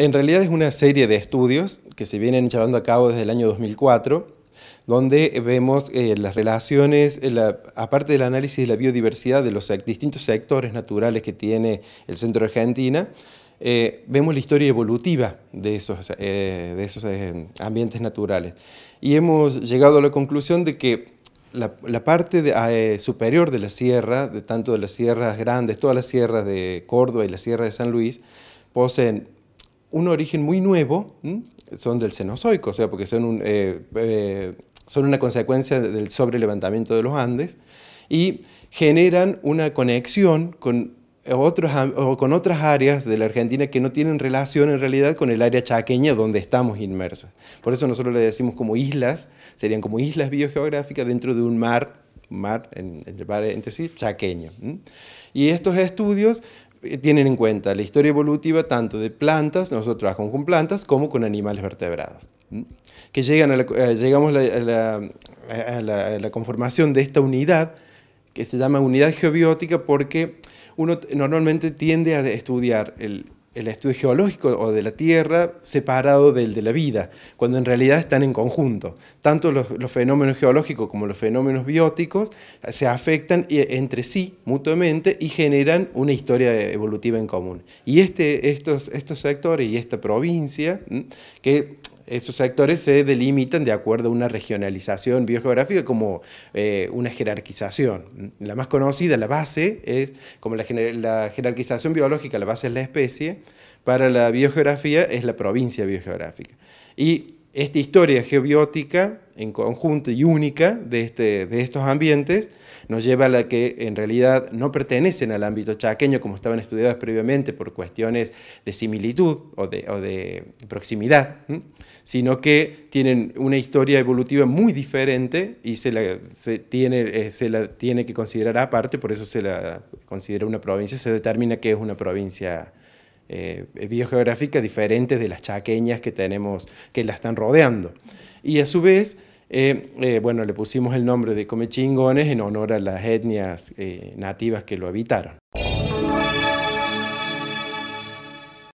En realidad es una serie de estudios que se vienen llevando a cabo desde el año 2004 donde vemos eh, las relaciones, eh, la, aparte del análisis de la biodiversidad de los distintos sectores naturales que tiene el centro de Argentina, eh, vemos la historia evolutiva de esos, de esos ambientes naturales. Y hemos llegado a la conclusión de que la, parte ah, superior de la sierra, de tanto de las sierras grandes, todas las sierras de Córdoba y la sierra de San Luis, poseen un origen muy nuevo, son del Cenozoico, o sea, porque son, eh, eh, son una consecuencia del sobrelevantamiento de los Andes y generan una conexión con, con otras áreas de la Argentina que no tienen relación en realidad con el área chaqueña donde estamos inmersos. Por eso nosotros le decimos como islas, serían como islas biogeográficas dentro de un mar mar, entre paréntesis, chaqueño. Y estos estudios eh, tienen en cuenta la historia evolutiva tanto de plantas, nosotros trabajamos con plantas, como con animales vertebrados, que llegan a eh, llegamos a la, la, conformación de esta unidad que se llama unidad geobiótica porque uno normalmente tiende a estudiar el, el estudio geológico o de la Tierra separado del de la vida, cuando en realidad están en conjunto. Tanto los, fenómenos geológicos como los fenómenos bióticos se afectan eh, entre sí mutuamente y generan una historia evolutiva en común. Y este, estos, estos sectores y esta provincia, que esos sectores se delimitan de acuerdo a una regionalización biogeográfica como eh, una jerarquización. La más conocida, la base, es como la, la, jerarquización biológica, la base es la especie, para la biogeografía es la provincia biogeográfica. Y esta historia geobiótica en conjunto y única de, este, de, estos ambientes nos lleva a la que en realidad no pertenecen al ámbito chaqueño como estaban estudiadas previamente por cuestiones de similitud o de, o de proximidad, sino que tienen una historia evolutiva muy diferente y se la, se tiene, eh, se la tiene que considerar aparte, por eso se la considera una provincia, se determina que es una provincia eh, biogeográficas diferentes de las chaqueñas que tenemos, que la están rodeando. Y a su vez, eh, eh, bueno, le pusimos el nombre de Comechingones en honor a las etnias eh, nativas que lo habitaron.